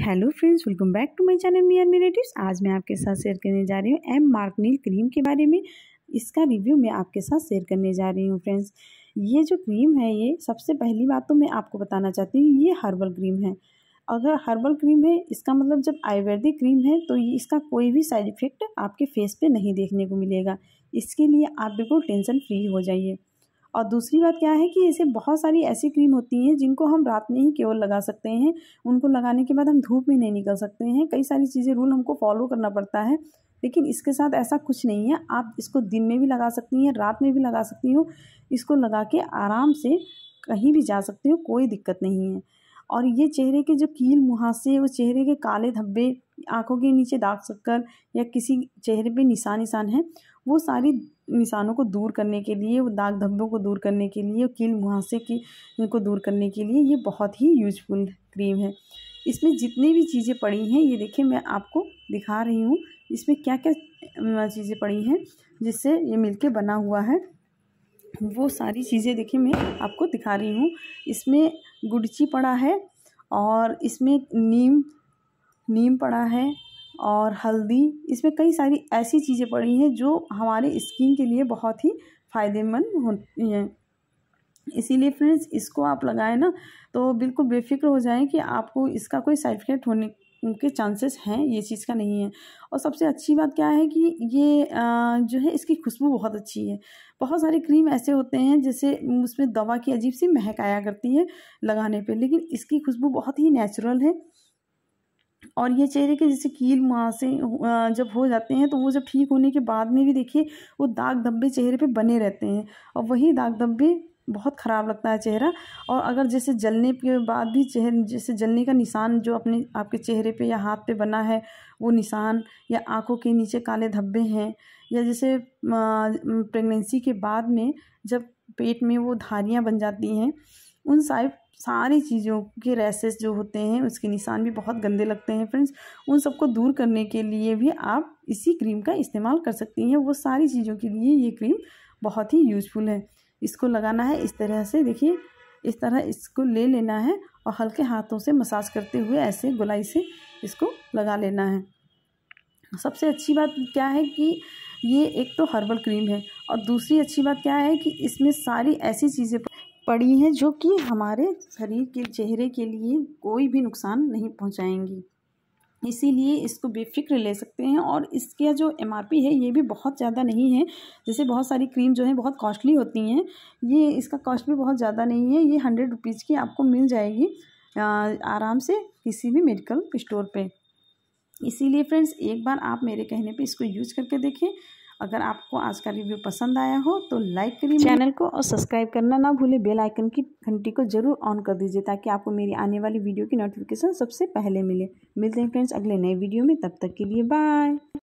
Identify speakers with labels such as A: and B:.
A: hello friends welcome back to my channel मी आर आज मैं आपके साथ शेयर करने जा रही हूँ एम मार्क नील क्रीम के बारे में इसका रिव्यू मैं आपके साथ शेयर करने जा रही हूँ फ्रेंड्स ये जो क्रीम है ये सबसे पहली बात तो मैं आपको बताना चाहती हूँ ये हर्बल क्रीम है अगर हर्बल क्रीम है इसका मतलब जब आयुर्वेदिक क्रीम है तो इसका कोई भी साइड इफ़ेक्ट आपके फेस पर नहीं देखने को मिलेगा इसके लिए आप बिल्कुल टेंशन फ्री हो जाइए और दूसरी बात क्या है कि ऐसे बहुत सारी ऐसी क्रीम होती हैं जिनको हम रात में ही केवल लगा सकते हैं उनको लगाने के बाद हम धूप में नहीं निकल सकते हैं कई सारी चीज़ें रूल हमको फॉलो करना पड़ता है लेकिन इसके साथ ऐसा कुछ नहीं है आप इसको दिन में भी लगा सकती हैं रात में भी लगा सकती हो इसको लगा के आराम से कहीं भी जा सकती हो कोई दिक्कत नहीं है और ये चेहरे के जो कील मुहासे और चेहरे के काले धब्बे आँखों के नीचे दाग शक्कर या किसी चेहरे पे निशान निशान है वो सारी निशानों को दूर करने के लिए वो दाग धब्बों को दूर करने के लिए कील मुहासे की को दूर करने के लिए ये बहुत ही यूजफुल क्रीम है इसमें जितनी भी चीज़ें पड़ी हैं ये देखिए मैं आपको दिखा रही हूँ इसमें क्या क्या चीज़ें पड़ी हैं जिससे ये मिलके बना हुआ है वो सारी चीज़ें देखिए मैं आपको दिखा रही हूँ इसमें गुड़ची पड़ा है और इसमें नीम नीम पड़ा है और हल्दी इसमें कई सारी ऐसी चीज़ें पड़ी हैं जो हमारे स्किन के लिए बहुत ही फ़ायदेमंद होती हैं इसीलिए फ्रेंड्स इसको आप लगाएं ना तो बिल्कुल बेफिक्र हो जाएं कि आपको इसका कोई साइड इफेक्ट होने के चांसेस हैं ये चीज़ का नहीं है और सबसे अच्छी बात क्या है कि ये जो है इसकी खुशबू बहुत अच्छी है बहुत सारे क्रीम ऐसे होते हैं जैसे उसमें दवा की अजीब सी महक आया करती है लगाने पे लेकिन इसकी खुशबू बहुत ही नेचुरल है और ये चेहरे के जैसे कील मुहासे जब हो जाते हैं तो वो जब ठीक होने के बाद में भी देखिए वो दाग धब्बे चेहरे पे बने रहते हैं और वही दाग धब्बे बहुत ख़राब लगता है चेहरा और अगर जैसे जलने के बाद भी चेहरे जैसे जलने का निशान जो अपने आपके चेहरे पे या हाथ पे बना है वो निशान या आंखों के नीचे काले धब्बे हैं या जैसे प्रेगनेंसी के बाद में जब पेट में वो धारियाँ बन जाती हैं उन साइड सारी चीज़ों के रेसेस जो होते हैं उसके निशान भी बहुत गंदे लगते हैं फ्रेंड्स उन सबको दूर करने के लिए भी आप इसी क्रीम का इस्तेमाल कर सकती हैं वो सारी चीज़ों के लिए ये क्रीम बहुत ही यूजफुल है इसको लगाना है इस तरह से देखिए इस तरह इसको ले लेना है और हल्के हाथों से मसाज करते हुए ऐसे गुलाई से इसको लगा लेना है सबसे अच्छी बात क्या है कि ये एक तो हर्बल क्रीम है और दूसरी अच्छी बात क्या है कि इसमें सारी ऐसी चीज़ें पड़ी हैं जो कि हमारे शरीर के चेहरे के लिए कोई भी नुकसान नहीं पहुंचाएंगी इसीलिए इसको बेफिक्र ले सकते हैं और इसका जो एम है ये भी बहुत ज़्यादा नहीं है जैसे बहुत सारी क्रीम जो है बहुत कॉस्टली होती हैं ये इसका कॉस्ट भी बहुत ज़्यादा नहीं है ये हंड्रेड रुपीज़ की आपको मिल जाएगी आराम से किसी भी मेडिकल स्टोर पे इसीलिए फ्रेंड्स एक बार आप मेरे कहने पे इसको यूज़ करके देखें अगर आपको आज का रिव्यू पसंद आया हो तो लाइक करिए चैनल को और सब्सक्राइब करना ना भूलें बेल आइकन की घंटी को जरूर ऑन कर दीजिए ताकि आपको मेरी आने वाली वीडियो की नोटिफिकेशन सबसे पहले मिले मिलते हैं फ्रेंड्स अगले नए वीडियो में तब तक के लिए बाय